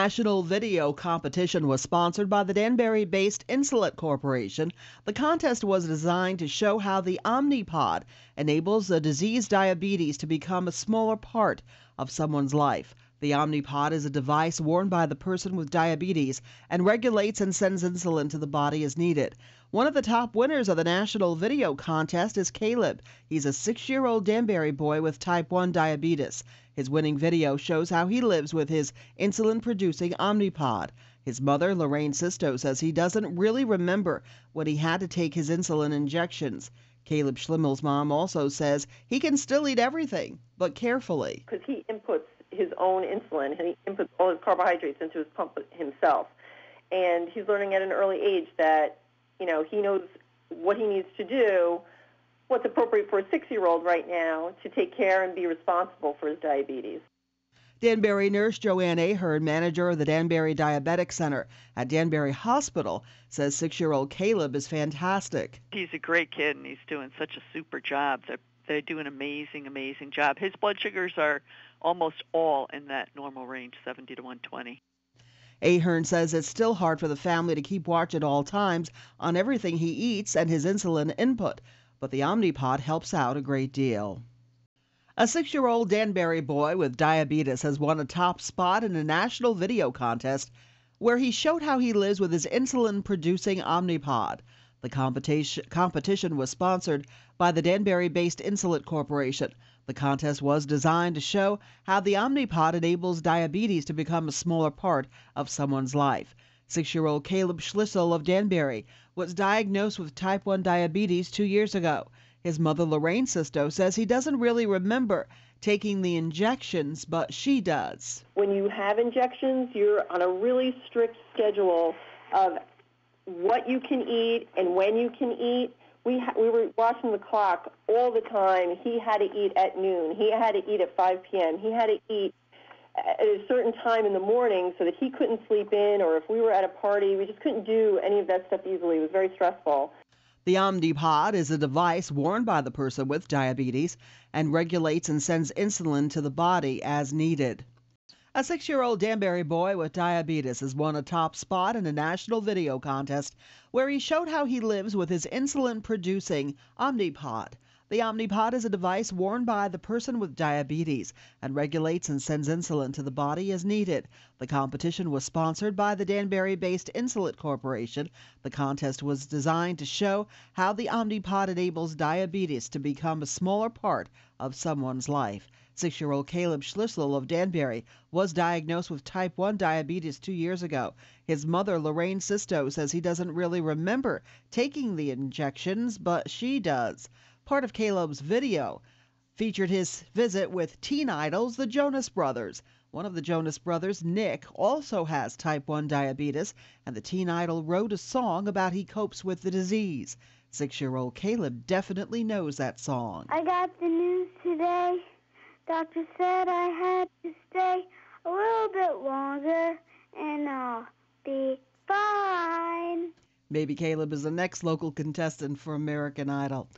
National Video Competition was sponsored by the Danbury based Insulet Corporation. The contest was designed to show how the Omnipod enables the disease diabetes to become a smaller part of someone's life. The Omnipod is a device worn by the person with diabetes and regulates and sends insulin to the body as needed. One of the top winners of the national video contest is Caleb. He's a six year old Danbury boy with type 1 diabetes. His winning video shows how he lives with his insulin producing Omnipod. His mother, Lorraine Sisto, says he doesn't really remember when he had to take his insulin injections. Caleb Schlimmel's mom also says he can still eat everything, but carefully. Because he inputs his own insulin. He inputs all his carbohydrates into his pump himself. And he's learning at an early age that, you know, he knows what he needs to do, what's appropriate for a six year old right now to take care and be responsible for his diabetes. Danbury nurse Joanne Ahern, manager of the Danbury Diabetic Center at Danbury Hospital, says six year old Caleb is fantastic. He's a great kid and he's doing such a super job. The they do an amazing, amazing job. His blood sugars are almost all in that normal range, 70 to 120. Ahern says it's still hard for the family to keep watch at all times on everything he eats and his insulin input, but the Omnipod helps out a great deal. A six year old Danbury boy with diabetes has won a top spot in a national video contest where he showed how he lives with his insulin producing Omnipod. The competition was sponsored by the Danbury-based Insulet Corporation. The contest was designed to show how the Omnipod enables diabetes to become a smaller part of someone's life. Six-year-old Caleb Schlissel of Danbury was diagnosed with type 1 diabetes two years ago. His mother, Lorraine Sisto, says he doesn't really remember taking the injections, but she does. When you have injections, you're on a really strict schedule of what you can eat and when you can eat. We ha- we were watching the clock all the time. He had to eat at noon. He had to eat at 5 p.m. He had to eat at a certain time in the morning so that he couldn't sleep in, or if we were at a party, we just couldn't do any of that stuff easily. It was very stressful. The Omnipod is a device worn by the person with diabetes and regulates and sends insulin to the body as needed. A six year old Danbury boy with diabetes has won a top spot in a national video contest where he showed how he lives with his insulin producing Omnipod. The Omnipod is a device worn by the person with diabetes and regulates and sends insulin to the body as needed. The competition was sponsored by the Danbury based Insulet Corporation. The contest was designed to show how the Omnipod enables diabetes to become a smaller part of someone's life. Six year old Caleb Schlissel of Danbury was diagnosed with type 1 diabetes two years ago. His mother, Lorraine Sisto, says he doesn't really remember taking the injections, but she does. Part of Caleb's video featured his visit with teen idols, the Jonas Brothers. One of the Jonas Brothers, Nick, also has type 1 diabetes, and the teen idol wrote a song about he copes with the disease. Six year old Caleb definitely knows that song. I got the news today. Doctor said I had to stay a little bit longer and I'll be fine. Maybe Caleb is the next local contestant for American Idol.